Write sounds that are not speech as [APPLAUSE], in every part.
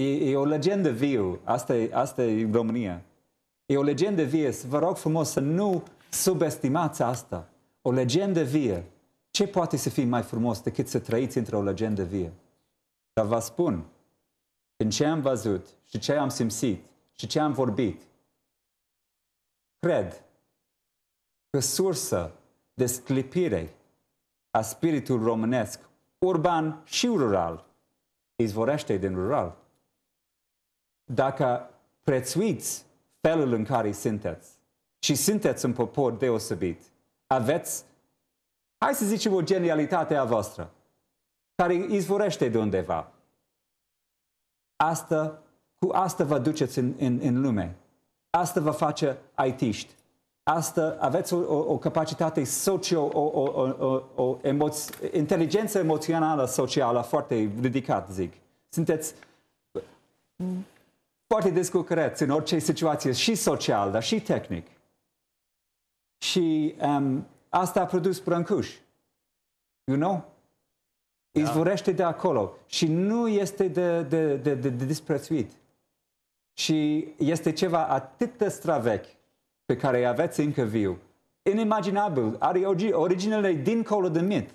E, e o legendă viu. Asta e, asta e România. E o legendă vie. Vă rog frumos să nu subestimați asta. O legendă vie. Ce poate să fie mai frumos decât să trăiți într-o legendă vie? Dar vă spun, în ce am văzut și ce am simțit și ce am vorbit, cred că sursa de sclipire a spiritul românesc, urban și rural, izvorește din rural dacă prețuiți felul în care sunteți și sunteți un popor deosebit, aveți, hai să zicem, o genialitate a voastră care izvorește de undeva. Asta, cu asta vă duceți în, în, în lume. Asta vă face aitiști. Asta aveți o, o, o capacitate socio, o, o, o, o emo, inteligență emoțională socială foarte ridicată, zic. Sunteți foarte descurcăreți în orice situație, și social, dar și tehnic. Și um, asta a produs brâncuș. You know? Da. Izvorește de acolo și nu este de, de, de, de, de disprețuit. Și este ceva atât de stravechi pe care îi aveți încă viu. Inimaginabil. Are originele dincolo de mit.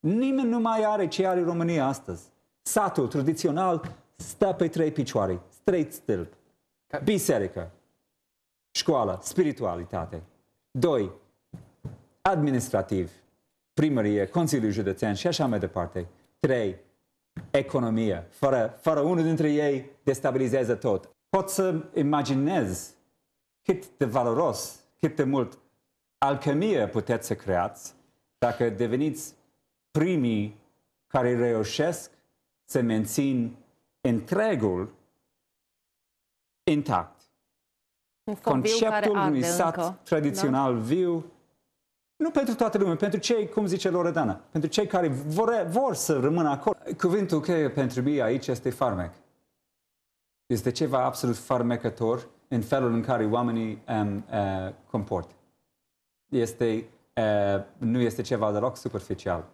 Nimeni nu mai are ce are România astăzi. Satul tradițional stă pe trei picioare, trei stâlpi. Biserică, școală, spiritualitate. Doi, administrativ, primărie, Consiliul Județean și așa mai departe. Trei, economie. Fără, fără unul dintre ei destabilizează tot. Pot să imaginez cât de valoros, cât de mult alchemie puteți să creați dacă deveniți primii care reușesc să mențin întregul intact. Un Conceptul unui sat încă. Da? tradițional da? viu, nu pentru toată lumea, pentru cei, cum zice Loredana, pentru cei care vor, vor să rămână acolo. Cuvântul cheie pentru mine aici este farmec. Este ceva absolut farmecător în felul în care oamenii um, uh, comport. Este, uh, nu este ceva deloc superficial.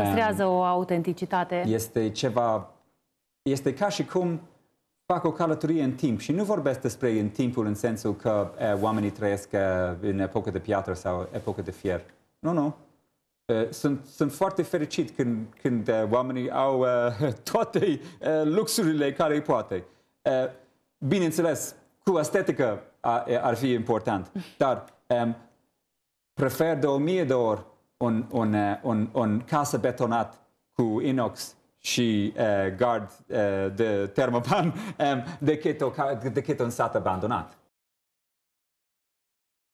Um, um, o autenticitate. Este ceva este ca și cum fac o călătorie în timp și nu vorbesc despre în timpul în sensul că e, eh, oamenii trăiesc e, eh, în epocă de piatră sau epocă de fier. Nu, nu. Eh, sunt, sunt foarte fericit când, când oamenii au uh, [LAUGHS] toate uh, luxurile care îi poate. Uh, bineînțeles, cu estetică ar fi important, dar um, prefer de o mie de ori un, un, un, un casă betonat cu inox she uh, guard uh, the thermopan, [LAUGHS] um, the, keto, sat abandonat.